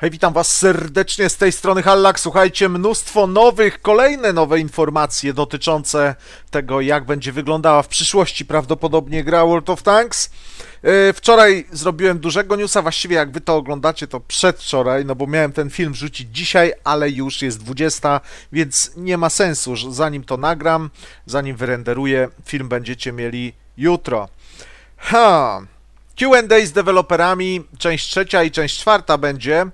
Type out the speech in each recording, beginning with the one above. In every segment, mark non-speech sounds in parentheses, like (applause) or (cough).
Hej, witam Was serdecznie z tej strony Hallak. Słuchajcie, mnóstwo nowych, kolejne nowe informacje dotyczące tego, jak będzie wyglądała w przyszłości prawdopodobnie gra World of Tanks. E, wczoraj zrobiłem dużego newsa, właściwie jak Wy to oglądacie, to przedwczoraj, no bo miałem ten film rzucić dzisiaj, ale już jest 20, więc nie ma sensu, że zanim to nagram, zanim wyrenderuję, film będziecie mieli jutro. Ha! QA z deweloperami, część trzecia i część czwarta będzie.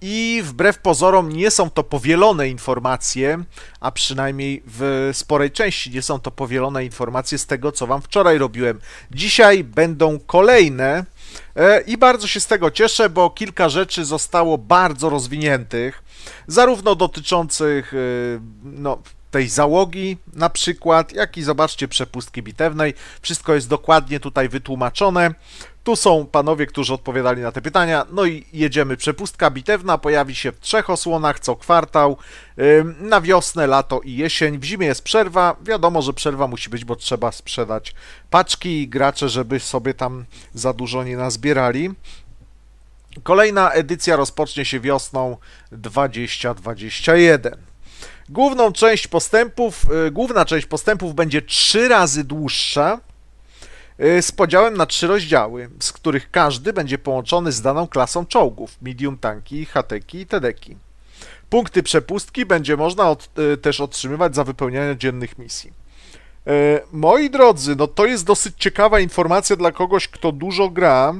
I wbrew pozorom nie są to powielone informacje, a przynajmniej w sporej części nie są to powielone informacje z tego, co Wam wczoraj robiłem. Dzisiaj będą kolejne e, i bardzo się z tego cieszę, bo kilka rzeczy zostało bardzo rozwiniętych, zarówno dotyczących e, no, tej załogi na przykład, jak i zobaczcie przepustki bitewnej. Wszystko jest dokładnie tutaj wytłumaczone. Tu są panowie, którzy odpowiadali na te pytania. No i jedziemy. Przepustka bitewna pojawi się w trzech osłonach co kwartał, na wiosnę, lato i jesień. W zimie jest przerwa. Wiadomo, że przerwa musi być, bo trzeba sprzedać paczki i gracze, żeby sobie tam za dużo nie nazbierali. Kolejna edycja rozpocznie się wiosną 2021. Główną część postępów, y, główna część postępów będzie trzy razy dłuższa y, z podziałem na trzy rozdziały, z których każdy będzie połączony z daną klasą czołgów, medium tanki, hateki i tedeki. Punkty przepustki będzie można od, y, też otrzymywać za wypełnianie dziennych misji. Moi drodzy, no to jest dosyć ciekawa informacja dla kogoś, kto dużo gra,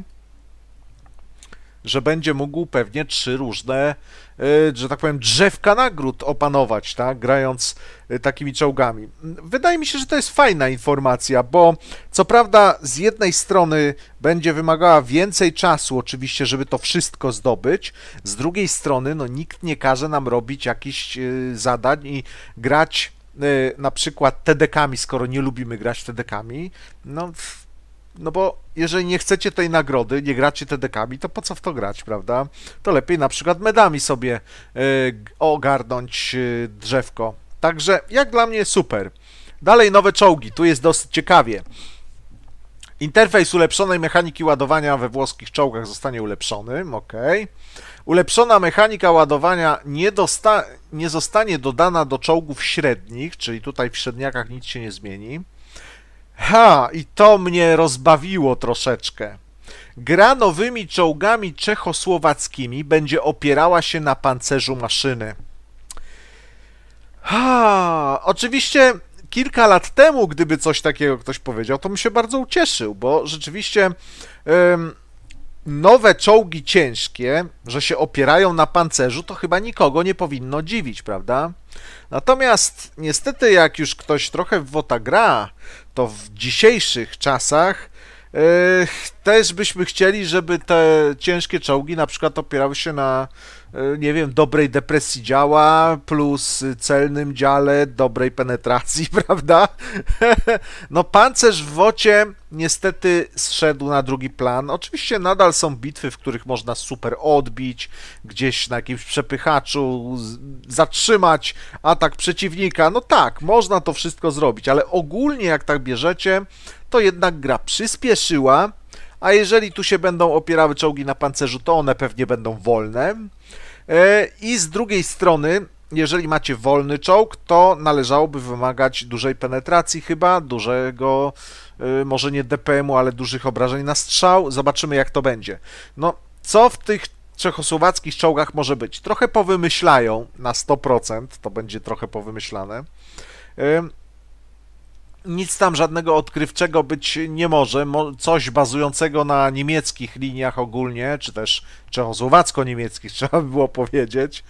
że będzie mógł pewnie trzy różne, e, że tak powiem, drzewka nagród opanować, tak, grając e, takimi czołgami. Wydaje mi się, że to jest fajna informacja, bo co prawda z jednej strony będzie wymagała więcej czasu oczywiście, żeby to wszystko zdobyć, z drugiej strony no nikt nie każe nam robić jakichś e, zadań i grać na przykład TDK-ami, skoro nie lubimy grać TDK-ami, no no bo jeżeli nie chcecie tej nagrody, nie gracie TDK-ami, to po co w to grać, prawda? To lepiej na przykład medami sobie e, ogarnąć e, drzewko. Także jak dla mnie super. Dalej nowe czołgi, tu jest dosyć ciekawie. Interfejs ulepszonej mechaniki ładowania we włoskich czołgach zostanie ulepszony, ok. Ulepszona mechanika ładowania nie, nie zostanie dodana do czołgów średnich, czyli tutaj w średniakach nic się nie zmieni. Ha, i to mnie rozbawiło troszeczkę. Gra nowymi czołgami czechosłowackimi będzie opierała się na pancerzu maszyny. Ha, oczywiście kilka lat temu, gdyby coś takiego ktoś powiedział, to bym się bardzo ucieszył, bo rzeczywiście nowe czołgi ciężkie, że się opierają na pancerzu, to chyba nikogo nie powinno dziwić, prawda? Natomiast niestety, jak już ktoś trochę w WOTA gra, to w dzisiejszych czasach yy, też byśmy chcieli, żeby te ciężkie czołgi na przykład opierały się na E, nie wiem, dobrej depresji działa, plus celnym dziale dobrej penetracji, (laughs) prawda? no pancerz w wocie niestety zszedł na drugi plan. Oczywiście nadal są bitwy, w których można super odbić, gdzieś na jakimś przepychaczu zatrzymać atak przeciwnika. No tak, można to wszystko zrobić, ale ogólnie jak tak bierzecie, to jednak gra przyspieszyła a jeżeli tu się będą opierały czołgi na pancerzu, to one pewnie będą wolne. E, I z drugiej strony, jeżeli macie wolny czołg, to należałoby wymagać dużej penetracji chyba, dużego, e, może nie DPM-u, ale dużych obrażeń na strzał. Zobaczymy jak to będzie. No, co w tych czechosłowackich czołgach może być? Trochę powymyślają na 100%, to będzie trochę powymyślane. E, nic tam żadnego odkrywczego być nie może. Coś bazującego na niemieckich liniach ogólnie, czy też czechosłowacko-niemieckich, (laughs) trzeba by było powiedzieć.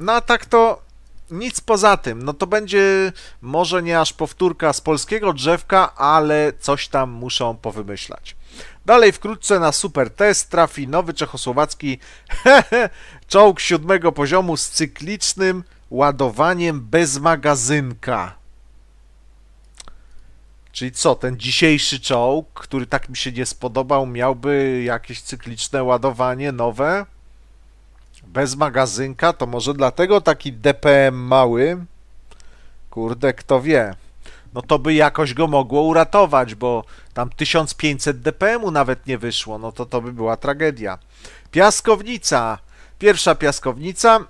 No a tak to nic poza tym. No to będzie może nie aż powtórka z polskiego drzewka, ale coś tam muszą powymyślać. Dalej wkrótce na super test trafi nowy czechosłowacki (laughs) czołg siódmego poziomu z cyklicznym ładowaniem bez magazynka. Czyli co, ten dzisiejszy czołg, który tak mi się nie spodobał, miałby jakieś cykliczne ładowanie nowe? Bez magazynka? To może dlatego taki DPM mały? Kurde, kto wie. No to by jakoś go mogło uratować, bo tam 1500 DPM-u nawet nie wyszło. No to to by była tragedia. Piaskownica. Pierwsza piaskownica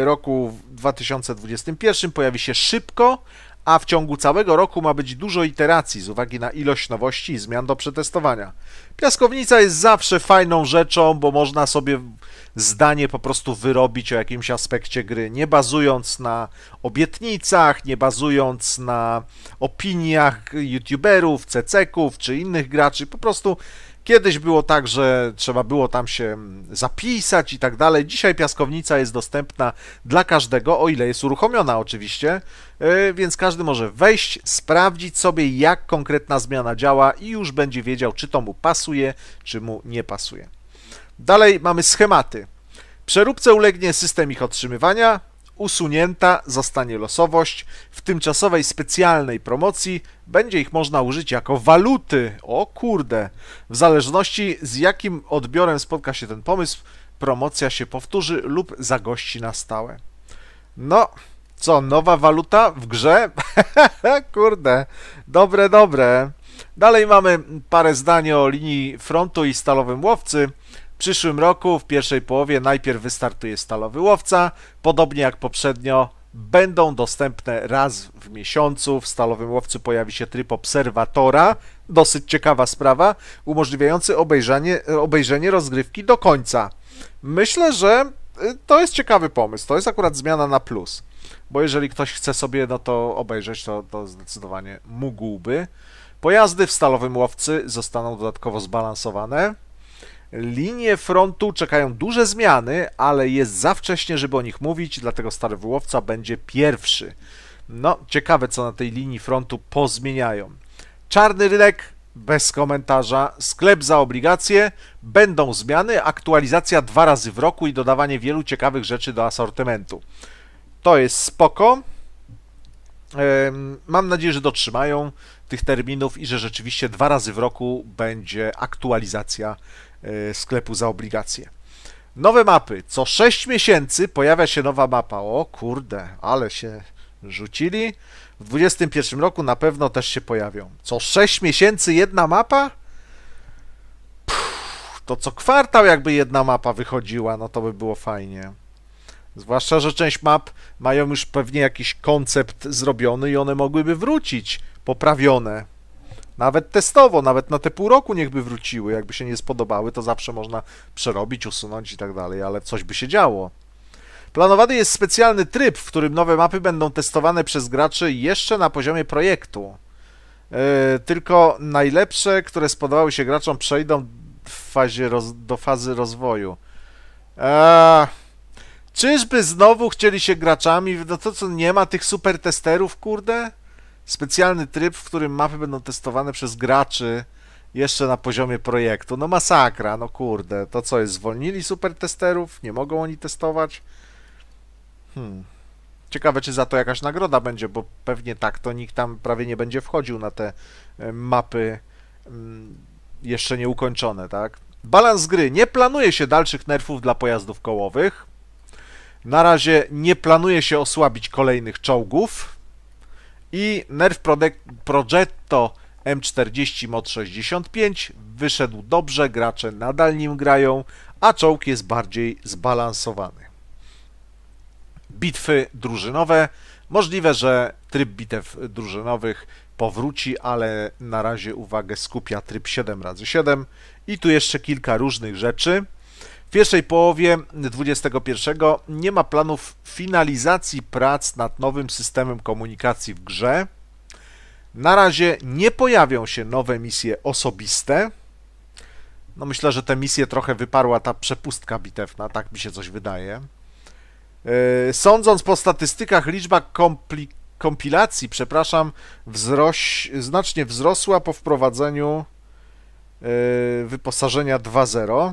y, roku 2021 pojawi się szybko, a w ciągu całego roku ma być dużo iteracji z uwagi na ilość nowości i zmian do przetestowania. Piaskownica jest zawsze fajną rzeczą, bo można sobie zdanie po prostu wyrobić o jakimś aspekcie gry, nie bazując na obietnicach, nie bazując na opiniach youtuberów, ceceków czy innych graczy, po prostu Kiedyś było tak, że trzeba było tam się mm, zapisać i tak dalej. Dzisiaj piaskownica jest dostępna dla każdego, o ile jest uruchomiona oczywiście, e, więc każdy może wejść, sprawdzić sobie, jak konkretna zmiana działa i już będzie wiedział, czy to mu pasuje, czy mu nie pasuje. Dalej mamy schematy. Przeróbce ulegnie system ich otrzymywania, usunięta zostanie losowość. W tymczasowej specjalnej promocji będzie ich można użyć jako waluty. O kurde! W zależności z jakim odbiorem spotka się ten pomysł, promocja się powtórzy lub zagości na stałe. No, co, nowa waluta w grze? (laughs) Kurde, dobre, dobre. Dalej mamy parę zdań o linii frontu i stalowym łowcy. W przyszłym roku, w pierwszej połowie, najpierw wystartuje Stalowy Łowca, podobnie jak poprzednio będą dostępne raz w miesiącu. W Stalowym Łowcu pojawi się tryb obserwatora, dosyć ciekawa sprawa, umożliwiający obejrzenie, obejrzenie rozgrywki do końca. Myślę, że y, to jest ciekawy pomysł, to jest akurat zmiana na plus, bo jeżeli ktoś chce sobie no to obejrzeć, to, to zdecydowanie mógłby. Pojazdy w Stalowym Łowcy zostaną dodatkowo zbalansowane, Linie frontu czekają duże zmiany, ale jest za wcześnie, żeby o nich mówić, dlatego stary wyłowca będzie pierwszy. No, ciekawe co na tej linii frontu pozmieniają. Czarny rynek bez komentarza, sklep za obligacje, będą zmiany, aktualizacja dwa razy w roku i dodawanie wielu ciekawych rzeczy do asortymentu. To jest spoko. Mam nadzieję, że dotrzymają tych terminów i że rzeczywiście dwa razy w roku będzie aktualizacja E, sklepu za obligacje. Nowe mapy. Co 6 miesięcy pojawia się nowa mapa. O kurde, ale się rzucili. W 2021 roku na pewno też się pojawią. Co 6 miesięcy jedna mapa? Puh, to co kwartał jakby jedna mapa wychodziła, no to by było fajnie. Zwłaszcza, że część map mają już pewnie jakiś koncept zrobiony i one mogłyby wrócić poprawione nawet testowo, nawet na te pół roku niechby wróciły. Jakby się nie spodobały, to zawsze można przerobić, usunąć i tak dalej, ale coś by się działo. Planowany jest specjalny tryb, w którym nowe mapy będą testowane przez graczy jeszcze na poziomie projektu. Yy, tylko najlepsze, które spodobały się graczom, przejdą fazie roz, do fazy rozwoju. Eee, czyżby znowu chcieli się graczami? No to co, nie ma tych super testerów, kurde? specjalny tryb, w którym mapy będą testowane przez graczy jeszcze na poziomie projektu. No masakra, no kurde, to co jest, zwolnili supertesterów? Nie mogą oni testować? Hmm. Ciekawe, czy za to jakaś nagroda będzie, bo pewnie tak, to nikt tam prawie nie będzie wchodził na te e, mapy mm, jeszcze nieukończone, tak? Balans gry. Nie planuje się dalszych nerfów dla pojazdów kołowych. Na razie nie planuje się osłabić kolejnych czołgów. I Nerf Progetto M40 Mod 65 wyszedł dobrze, gracze nadal nim grają, a czołg jest bardziej zbalansowany. Bitwy drużynowe. Możliwe, że tryb bitew drużynowych powróci, ale na razie uwagę skupia tryb 7x7 i tu jeszcze kilka różnych rzeczy pierwszej połowie 2021 nie ma planów finalizacji prac nad nowym systemem komunikacji w grze. Na razie nie pojawią się nowe misje osobiste. No myślę, że te misje trochę wyparła ta przepustka bitewna, tak mi się coś wydaje. E, sądząc po statystykach, liczba kompli- kompilacji, przepraszam, wzroś, znacznie wzrosła po wprowadzeniu e, wyposażenia 2.0.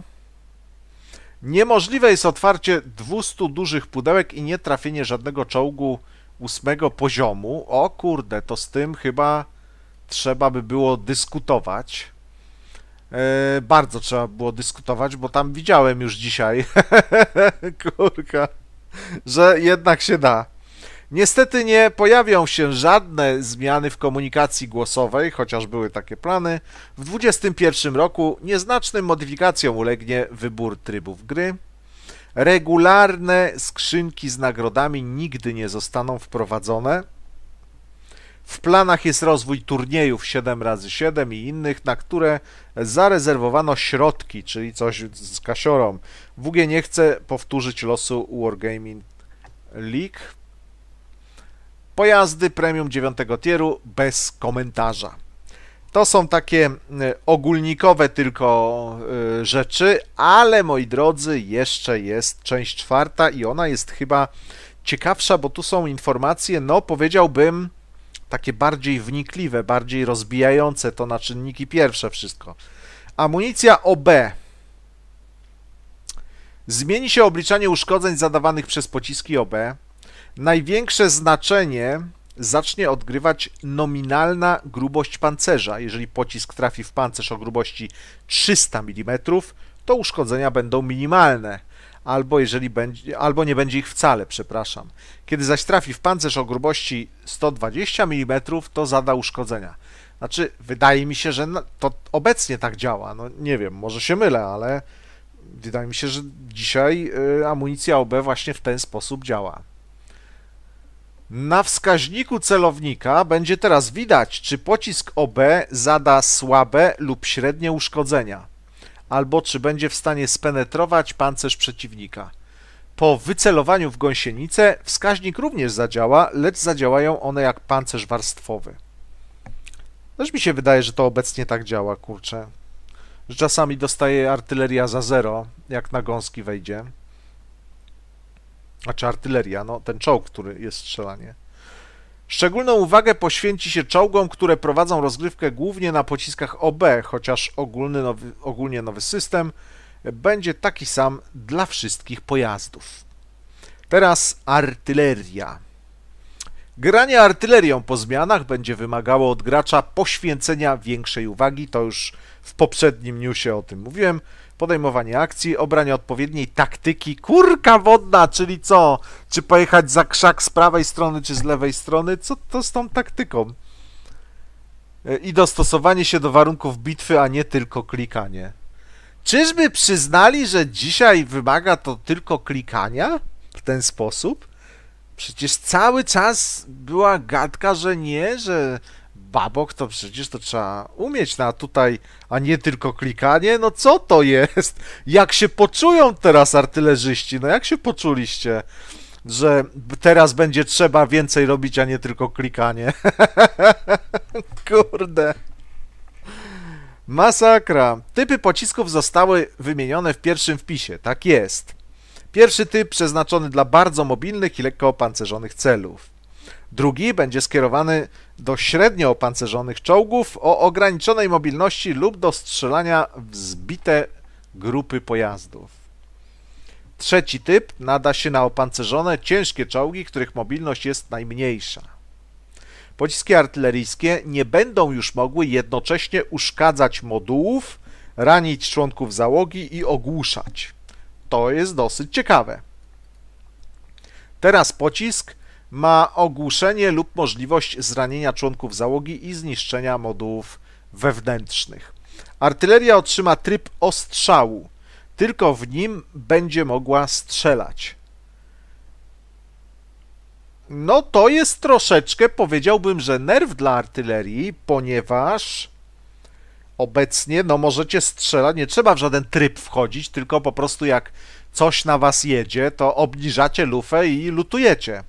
Niemożliwe jest otwarcie 200 dużych pudełek i nie trafienie żadnego czołgu ósmego poziomu. O kurde, to z tym chyba trzeba by było dyskutować. Yy, bardzo trzeba było dyskutować, bo tam widziałem już dzisiaj, (laughs) kurka, że jednak się da. Niestety nie pojawią się żadne zmiany w komunikacji głosowej, chociaż były takie plany. W 2021 roku nieznacznym modyfikacjom ulegnie wybór trybów gry. Regularne skrzynki z nagrodami nigdy nie zostaną wprowadzone. W planach jest rozwój turniejów 7x7 i innych, na które zarezerwowano środki, czyli coś z kasiorą. WG nie chce powtórzyć losu Wargaming League. Pojazdy premium 9 tieru bez komentarza. To są takie y, ogólnikowe tylko y, rzeczy, ale moi drodzy, jeszcze jest część czwarta i ona jest chyba ciekawsza, bo tu są informacje, no powiedziałbym, takie bardziej wnikliwe, bardziej rozbijające to na czynniki pierwsze wszystko. Amunicja OB. Zmieni się obliczanie uszkodzeń zadawanych przez pociski OB. Największe znaczenie zacznie odgrywać nominalna grubość pancerza. Jeżeli pocisk trafi w pancerz o grubości 300 mm, to uszkodzenia będą minimalne, albo, jeżeli będzie, albo nie będzie ich wcale, przepraszam. Kiedy zaś trafi w pancerz o grubości 120 mm, to zada uszkodzenia. Znaczy, wydaje mi się, że to obecnie tak działa. No nie wiem, może się mylę, ale wydaje mi się, że dzisiaj y, amunicja OB właśnie w ten sposób działa. Na wskaźniku celownika będzie teraz widać, czy pocisk OB zada słabe lub średnie uszkodzenia, albo czy będzie w stanie spenetrować pancerz przeciwnika. Po wycelowaniu w gąsienicę wskaźnik również zadziała, lecz zadziałają one jak pancerz warstwowy. Też mi się wydaje, że to obecnie tak działa, kurczę. Że czasami dostaje artyleria za zero, jak na gąski wejdzie znaczy artyleria, no ten czołg, który jest strzelanie. Szczególną uwagę poświęci się czołgom, które prowadzą rozgrywkę głównie na pociskach OB, chociaż nowy, ogólnie nowy system będzie taki sam dla wszystkich pojazdów. Teraz artyleria. Granie artylerią po zmianach będzie wymagało od gracza poświęcenia większej uwagi, to już w poprzednim newsie o tym mówiłem podejmowanie akcji, obranie odpowiedniej taktyki. Kurka wodna, czyli co? Czy pojechać za krzak z prawej strony, czy z lewej strony? Co to z tą taktyką? E, I dostosowanie się do warunków bitwy, a nie tylko klikanie. Czyżby przyznali, że dzisiaj wymaga to tylko klikania w ten sposób? Przecież cały czas była gadka, że nie, że babok, to przecież to trzeba umieć, na no a tutaj, a nie tylko klikanie, no co to jest? Jak się poczują teraz artylerzyści, no jak się poczuliście? Że teraz będzie trzeba więcej robić, a nie tylko klikanie. (laughs) Kurde. Masakra. Typy pocisków zostały wymienione w pierwszym wpisie. Tak jest. Pierwszy typ przeznaczony dla bardzo mobilnych i lekko opancerzonych celów. Drugi będzie skierowany do średnio opancerzonych czołgów o ograniczonej mobilności lub do strzelania wzbite grupy pojazdów. Trzeci typ nada się na opancerzone, ciężkie czołgi, których mobilność jest najmniejsza. Pociski artyleryjskie nie będą już mogły jednocześnie uszkadzać modułów, ranić członków załogi i ogłuszać. To jest dosyć ciekawe. Teraz pocisk ma ogłuszenie lub możliwość zranienia członków załogi i zniszczenia modułów wewnętrznych. Artyleria otrzyma tryb ostrzału. Tylko w nim będzie mogła strzelać. No to jest troszeczkę, powiedziałbym, że nerw dla artylerii, ponieważ obecnie no możecie strzelać, nie trzeba w żaden tryb wchodzić, tylko po prostu jak coś na was jedzie, to obniżacie lufę i lutujecie.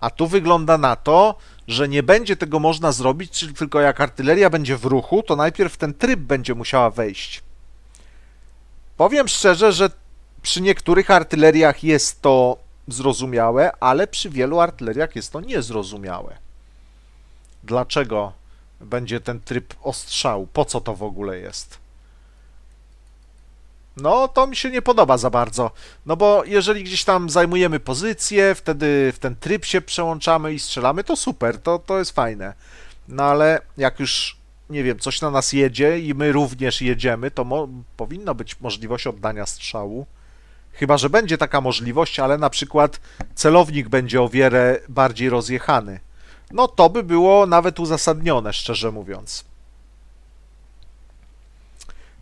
A tu wygląda na to, że nie będzie tego można zrobić, czyli tylko jak artyleria będzie w ruchu, to najpierw ten tryb będzie musiała wejść. Powiem szczerze, że przy niektórych artyleriach jest to zrozumiałe, ale przy wielu artyleriach jest to niezrozumiałe. Dlaczego będzie ten tryb ostrzału? Po co to w ogóle jest? No, to mi się nie podoba za bardzo. No bo jeżeli gdzieś tam zajmujemy pozycję, wtedy w ten tryb się przełączamy i strzelamy, to super, to, to jest fajne. No ale jak już, nie wiem, coś na nas jedzie i my również jedziemy, to powinna być możliwość oddania strzału. Chyba, że będzie taka możliwość, ale na przykład celownik będzie o wiele bardziej rozjechany. No to by było nawet uzasadnione, szczerze mówiąc.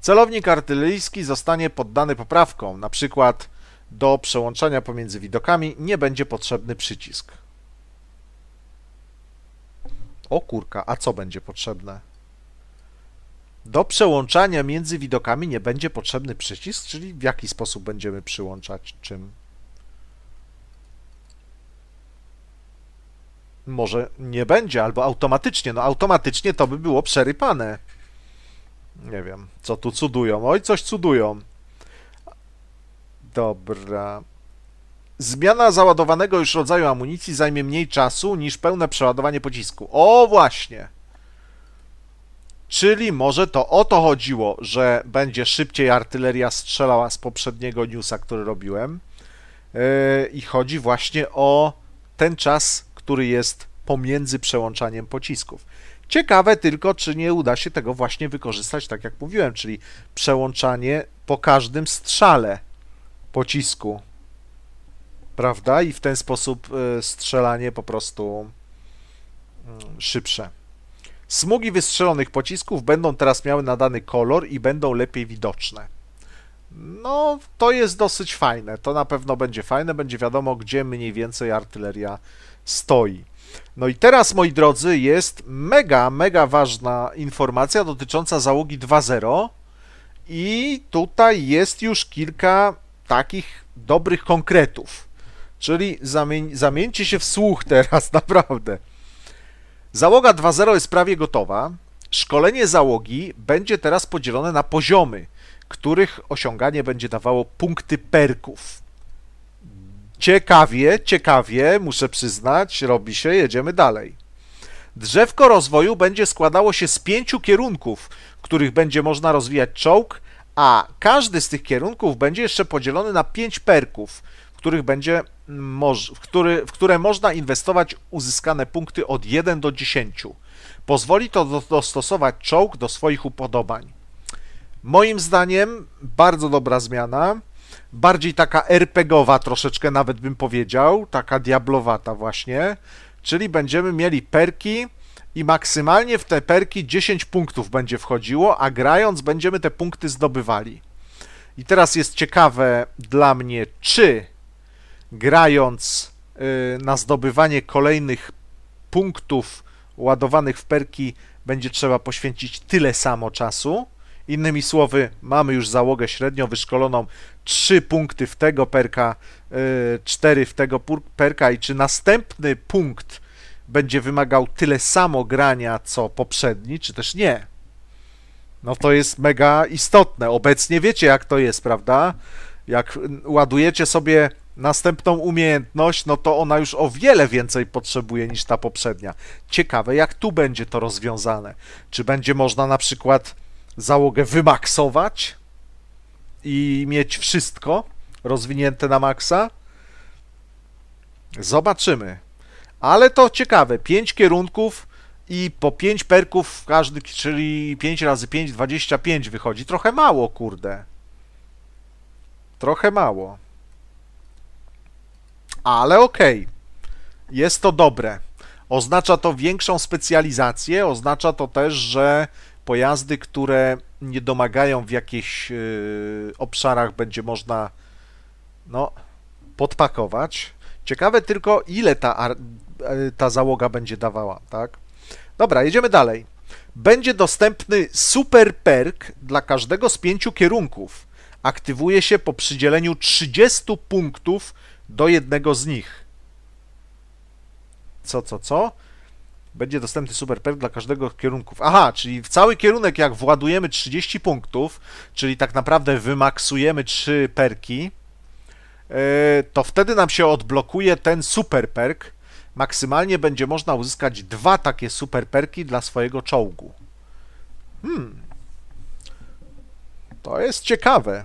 Celownik artyleryjski zostanie poddany poprawkom, na przykład do przełączania pomiędzy widokami nie będzie potrzebny przycisk. O kurka, a co będzie potrzebne? Do przełączania między widokami nie będzie potrzebny przycisk, czyli w jaki sposób będziemy przyłączać czym? Może nie będzie, albo automatycznie. No automatycznie to by było przerypane. Nie wiem, co tu cudują. Oj, coś cudują. Dobra. Zmiana załadowanego już rodzaju amunicji zajmie mniej czasu niż pełne przeładowanie pocisku. O, właśnie. Czyli może to o to chodziło, że będzie szybciej artyleria strzelała z poprzedniego newsa, który robiłem. Yy, I chodzi właśnie o ten czas, który jest pomiędzy przełączaniem pocisków. Ciekawe tylko, czy nie uda się tego właśnie wykorzystać, tak jak mówiłem, czyli przełączanie po każdym strzale pocisku. Prawda? I w ten sposób y, strzelanie po prostu mm, szybsze. Smugi wystrzelonych pocisków będą teraz miały nadany kolor i będą lepiej widoczne. No, to jest dosyć fajne. To na pewno będzie fajne, będzie wiadomo, gdzie mniej więcej artyleria stoi. No i teraz, moi drodzy, jest mega, mega ważna informacja dotycząca załogi 2.0 i tutaj jest już kilka takich dobrych konkretów. Czyli zamień, zamieńcie się w słuch (laughs) teraz, naprawdę. Załoga 2.0 jest prawie gotowa. Szkolenie załogi będzie teraz podzielone na poziomy, których osiąganie będzie dawało punkty perków. Ciekawie, ciekawie, muszę przyznać, robi się, jedziemy dalej. Drzewko rozwoju będzie składało się z pięciu kierunków, w których będzie można rozwijać czołg, a każdy z tych kierunków będzie jeszcze podzielony na pięć perków, w których będzie w, który, w które można inwestować uzyskane punkty od 1 do 10. Pozwoli to dostosować czołg do swoich upodobań. Moim zdaniem bardzo dobra zmiana bardziej taka RPGowa troszeczkę nawet bym powiedział, taka diablowata właśnie, czyli będziemy mieli perki i maksymalnie w te perki 10 punktów będzie wchodziło, a grając będziemy te punkty zdobywali. I teraz jest ciekawe dla mnie, czy grając y, na zdobywanie kolejnych punktów ładowanych w perki będzie trzeba poświęcić tyle samo czasu, Innymi słowy, mamy już załogę średnio wyszkoloną, 3 punkty w tego perka, 4 y, w tego perka i czy następny punkt będzie wymagał tyle samo grania, co poprzedni, czy też nie. No to jest mega istotne. Obecnie wiecie, jak to jest, prawda? Jak ładujecie sobie następną umiejętność, no to ona już o wiele więcej potrzebuje niż ta poprzednia. Ciekawe, jak tu będzie to rozwiązane. Czy będzie można na przykład załogę wymaksować i mieć wszystko rozwinięte na maksa? Zobaczymy. Ale to ciekawe, 5 kierunków i po 5 perków w każdy, czyli 5 razy 5, 25 wychodzi. Trochę mało, kurde. Trochę mało. Ale okej. Okay. Jest to dobre. Oznacza to większą specjalizację, oznacza to też, że pojazdy, które nie domagają w jakichś y, obszarach będzie można no, podpakować. Ciekawe tylko, ile ta, y, ta załoga będzie dawała, tak? Dobra, jedziemy dalej. Będzie dostępny super perk dla każdego z pięciu kierunków. Aktywuje się po przydzieleniu 30 punktów do jednego z nich. Co, co, co? Będzie dostępny super perk dla każdego z kierunków. Aha, czyli w cały kierunek jak władujemy 30 punktów, czyli tak naprawdę wymaksujemy 3 perki, e, to wtedy nam się odblokuje ten super perk. Maksymalnie będzie można uzyskać dwa takie super perki dla swojego czołgu. Hmm. To jest ciekawe.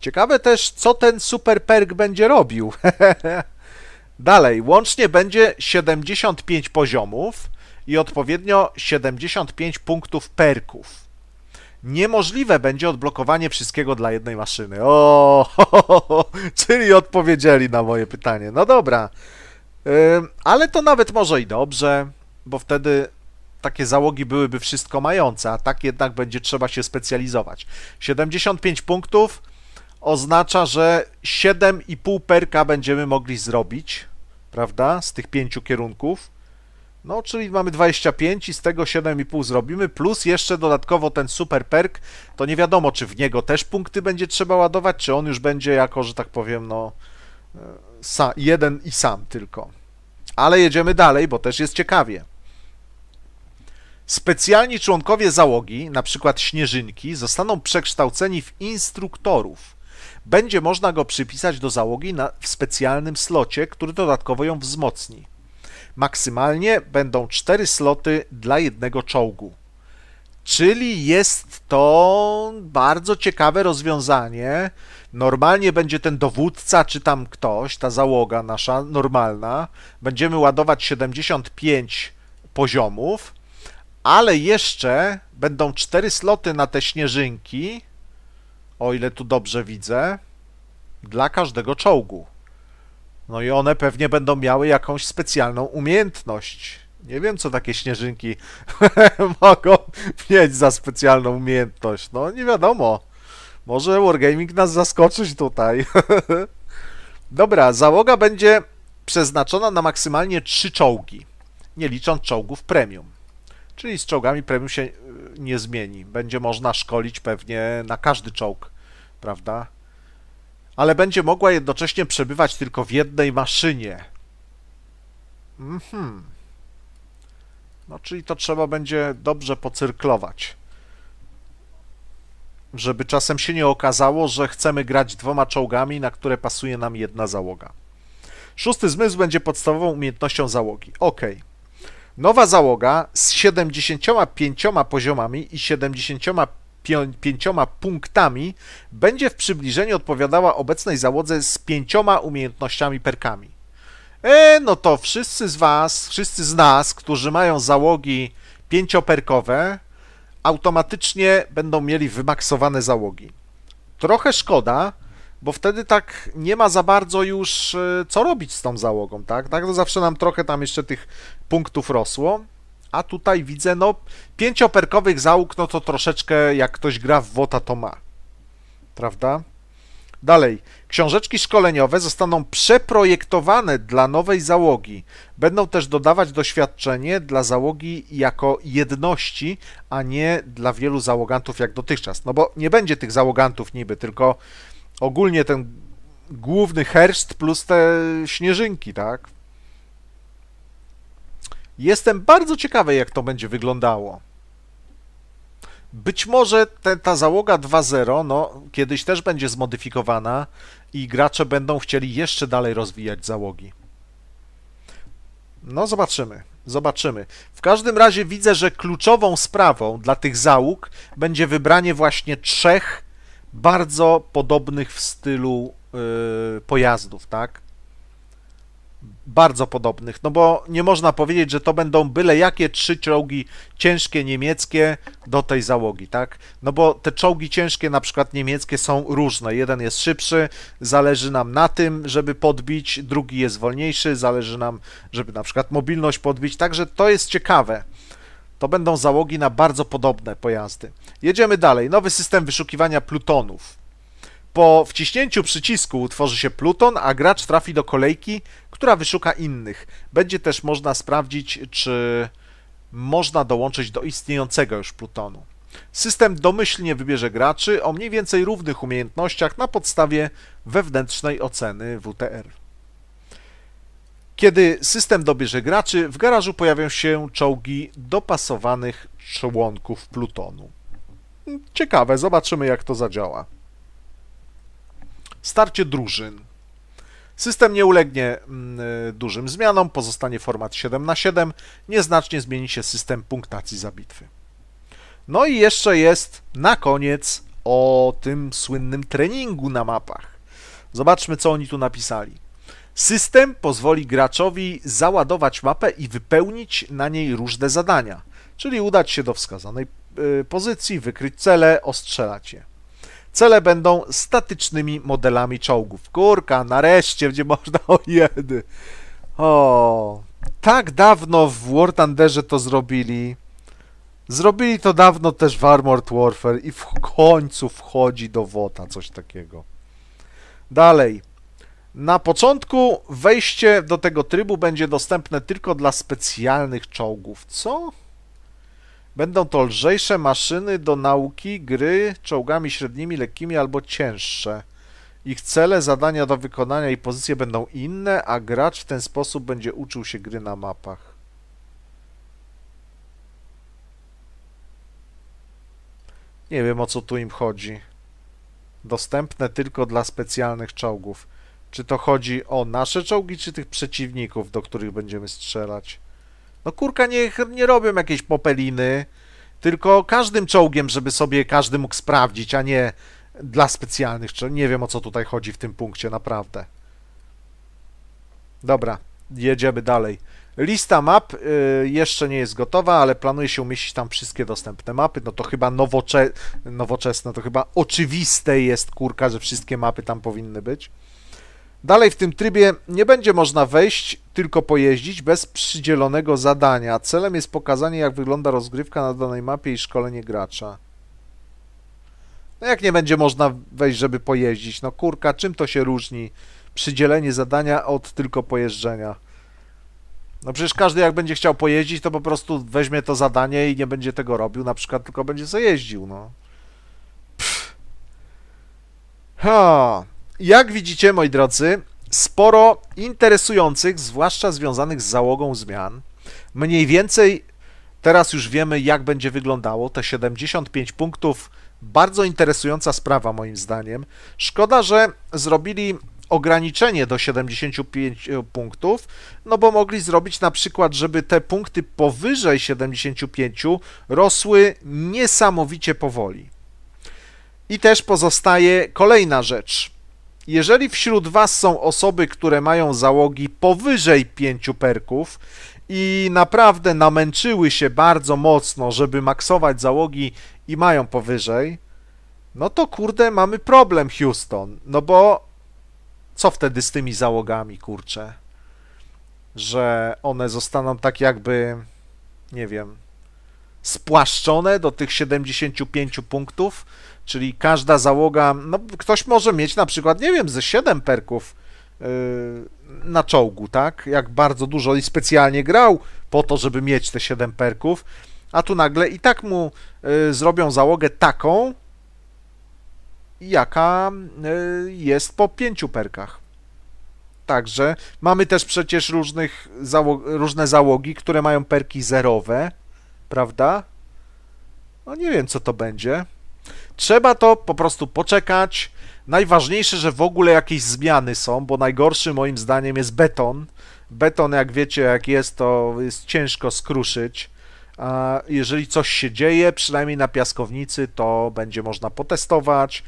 Ciekawe też, co ten super perk będzie robił. (laughs) Dalej, łącznie będzie 75 poziomów i odpowiednio 75 punktów perków. Niemożliwe będzie odblokowanie wszystkiego dla jednej maszyny. O, ho, ho, ho, czyli odpowiedzieli na moje pytanie. No dobra, ale to nawet może i dobrze, bo wtedy takie załogi byłyby wszystko mające, a tak jednak będzie trzeba się specjalizować. 75 punktów oznacza, że 7,5 perka będziemy mogli zrobić prawda, z tych pięciu kierunków. No, czyli mamy 25 i z tego 7,5 zrobimy, plus jeszcze dodatkowo ten super perk, to nie wiadomo, czy w niego też punkty będzie trzeba ładować, czy on już będzie jako, że tak powiem, no, e, sam, jeden i sam tylko. Ale jedziemy dalej, bo też jest ciekawie. Specjalni członkowie załogi, na przykład śnieżynki, zostaną przekształceni w instruktorów – będzie można go przypisać do załogi na, w specjalnym slocie, który dodatkowo ją wzmocni. Maksymalnie będą cztery sloty dla jednego czołgu. Czyli jest to bardzo ciekawe rozwiązanie. Normalnie będzie ten dowódca, czy tam ktoś, ta załoga nasza normalna. Będziemy ładować 75 poziomów, ale jeszcze będą cztery sloty na te śnieżynki o ile tu dobrze widzę, dla każdego czołgu. No i one pewnie będą miały jakąś specjalną umiejętność. Nie wiem, co takie śnieżynki (laughs) mogą mieć za specjalną umiejętność. No nie wiadomo. Może Wargaming nas zaskoczyć tutaj. (laughs) Dobra, załoga będzie przeznaczona na maksymalnie trzy czołgi, nie licząc czołgów premium. Czyli z czołgami premium się nie zmieni. Będzie można szkolić pewnie na każdy czołg, prawda? Ale będzie mogła jednocześnie przebywać tylko w jednej maszynie. Mhm. No, czyli to trzeba będzie dobrze pocyrklować. Żeby czasem się nie okazało, że chcemy grać dwoma czołgami, na które pasuje nam jedna załoga. Szósty zmysł będzie podstawową umiejętnością załogi. Okej. Okay. Nowa załoga z 75 poziomami i 75 punktami będzie w przybliżeniu odpowiadała obecnej załodze z 5 umiejętnościami perkami. E, no to wszyscy z Was, wszyscy z nas, którzy mają załogi pięcioperkowe, automatycznie będą mieli wymaksowane załogi. Trochę szkoda, bo wtedy tak nie ma za bardzo już e, co robić z tą załogą, tak? Tak, to zawsze nam trochę tam jeszcze tych punktów rosło, a tutaj widzę, no, pięcioperkowych załóg, no to troszeczkę jak ktoś gra w WOTA, to ma, prawda? Dalej, książeczki szkoleniowe zostaną przeprojektowane dla nowej załogi. Będą też dodawać doświadczenie dla załogi jako jedności, a nie dla wielu załogantów jak dotychczas. No bo nie będzie tych załogantów niby, tylko ogólnie ten główny herszt plus te śnieżynki, tak? Jestem bardzo ciekawy, jak to będzie wyglądało. Być może te, ta załoga 2.0 no, kiedyś też będzie zmodyfikowana i gracze będą chcieli jeszcze dalej rozwijać załogi. No, zobaczymy. Zobaczymy. W każdym razie widzę, że kluczową sprawą dla tych załóg będzie wybranie właśnie trzech bardzo podobnych w stylu y, pojazdów, tak? Bardzo podobnych, no bo nie można powiedzieć, że to będą byle jakie trzy czołgi ciężkie niemieckie do tej załogi, tak? No bo te czołgi ciężkie, na przykład niemieckie, są różne. Jeden jest szybszy, zależy nam na tym, żeby podbić, drugi jest wolniejszy, zależy nam, żeby na przykład mobilność podbić. Także to jest ciekawe to będą załogi na bardzo podobne pojazdy. Jedziemy dalej. Nowy system wyszukiwania plutonów. Po wciśnięciu przycisku utworzy się pluton, a gracz trafi do kolejki, która wyszuka innych. Będzie też można sprawdzić, czy można dołączyć do istniejącego już plutonu. System domyślnie wybierze graczy o mniej więcej równych umiejętnościach na podstawie wewnętrznej oceny WTR. Kiedy system dobierze graczy, w garażu pojawią się czołgi dopasowanych członków plutonu. Ciekawe, zobaczymy jak to zadziała. Starcie drużyn. System nie ulegnie mm, e, dużym zmianom, pozostanie format 7 na 7, nieznacznie zmieni się system punktacji za bitwy. No i jeszcze jest na koniec o tym słynnym treningu na mapach. Zobaczmy, co oni tu napisali. System pozwoli graczowi załadować mapę i wypełnić na niej różne zadania, czyli udać się do wskazanej y, pozycji, wykryć cele, ostrzelać je. Cele będą statycznymi modelami czołgów. Kurka, nareszcie, gdzie można o jedy. O, tak dawno w War Thunderze to zrobili. Zrobili to dawno też w Armored Warfare i w końcu wchodzi do WOTA coś takiego. Dalej. Na początku wejście do tego trybu będzie dostępne tylko dla specjalnych czołgów. Co? Będą to lżejsze maszyny do nauki gry czołgami średnimi, lekkimi albo cięższe. Ich cele, zadania do wykonania i pozycje będą inne, a gracz w ten sposób będzie uczył się gry na mapach. Nie wiem o co tu im chodzi. Dostępne tylko dla specjalnych czołgów. Czy to chodzi o nasze czołgi, czy tych przeciwników, do których będziemy strzelać? No kurka, niech nie robią jakiejś popeliny, tylko każdym czołgiem, żeby sobie każdy mógł sprawdzić, a nie dla specjalnych Nie wiem, o co tutaj chodzi w tym punkcie, naprawdę. Dobra, jedziemy dalej. Lista map y, jeszcze nie jest gotowa, ale planuje się umieścić tam wszystkie dostępne mapy. No to chyba nowocze nowoczesne, to chyba oczywiste jest kurka, że wszystkie mapy tam powinny być. Dalej w tym trybie nie będzie można wejść, tylko pojeździć bez przydzielonego zadania. Celem jest pokazanie, jak wygląda rozgrywka na danej mapie i szkolenie gracza. No jak nie będzie można wejść, żeby pojeździć? No kurka, czym to się różni przydzielenie zadania od tylko pojeżdżenia? No przecież każdy jak będzie chciał pojeździć, to po prostu weźmie to zadanie i nie będzie tego robił, na przykład tylko będzie sobie jeździł, no. Pff. Ha. Jak widzicie, moi drodzy, sporo interesujących, zwłaszcza związanych z załogą zmian. Mniej więcej teraz już wiemy, jak będzie wyglądało te 75 punktów. Bardzo interesująca sprawa, moim zdaniem. Szkoda, że zrobili ograniczenie do 75 punktów, no bo mogli zrobić na przykład, żeby te punkty powyżej 75 rosły niesamowicie powoli. I też pozostaje kolejna rzecz. Jeżeli wśród Was są osoby, które mają załogi powyżej 5 perków i naprawdę namęczyły się bardzo mocno, żeby maksować załogi i mają powyżej, no to kurde, mamy problem, Houston. No bo co wtedy z tymi załogami, kurcze? Że one zostaną tak jakby, nie wiem, spłaszczone do tych 75 punktów, Czyli każda załoga, no ktoś może mieć na przykład, nie wiem, ze 7 perków y, na czołgu, tak? Jak bardzo dużo i specjalnie grał po to, żeby mieć te 7 perków, a tu nagle i tak mu y, zrobią załogę taką, jaka y, jest po 5 perkach. Także mamy też przecież różnych różne załogi, które mają perki zerowe, prawda? No nie wiem, co to będzie. Trzeba to po prostu poczekać. Najważniejsze, że w ogóle jakieś zmiany są, bo najgorszy moim zdaniem jest beton. Beton, jak wiecie, jak jest, to jest ciężko skruszyć. A Jeżeli coś się dzieje, przynajmniej na piaskownicy, to będzie można potestować,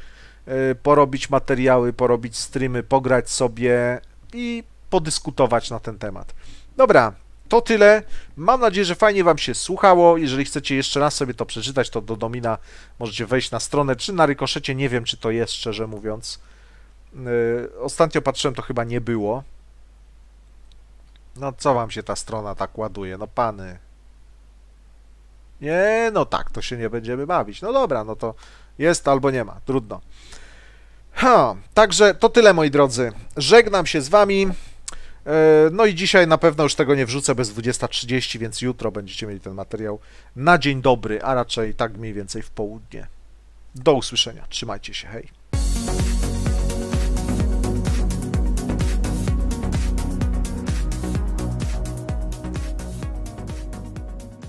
y, porobić materiały, porobić streamy, pograć sobie i podyskutować na ten temat. Dobra, to tyle. Mam nadzieję, że fajnie Wam się słuchało. Jeżeli chcecie jeszcze raz sobie to przeczytać, to do domina możecie wejść na stronę, czy na rykoszecie, nie wiem, czy to jest, szczerze mówiąc. Yy, ostatnio patrzyłem, to chyba nie było. No co Wam się ta strona tak ładuje, no pany. Nie, no tak, to się nie będziemy bawić. No dobra, no to jest albo nie ma, trudno. Ha, także to tyle, moi drodzy. Żegnam się z Wami. E, no i dzisiaj na pewno już tego nie wrzucę bez 20.30, więc jutro będziecie mieli ten materiał na dzień dobry, a raczej tak mniej więcej w południe. Do usłyszenia, trzymajcie się, hej.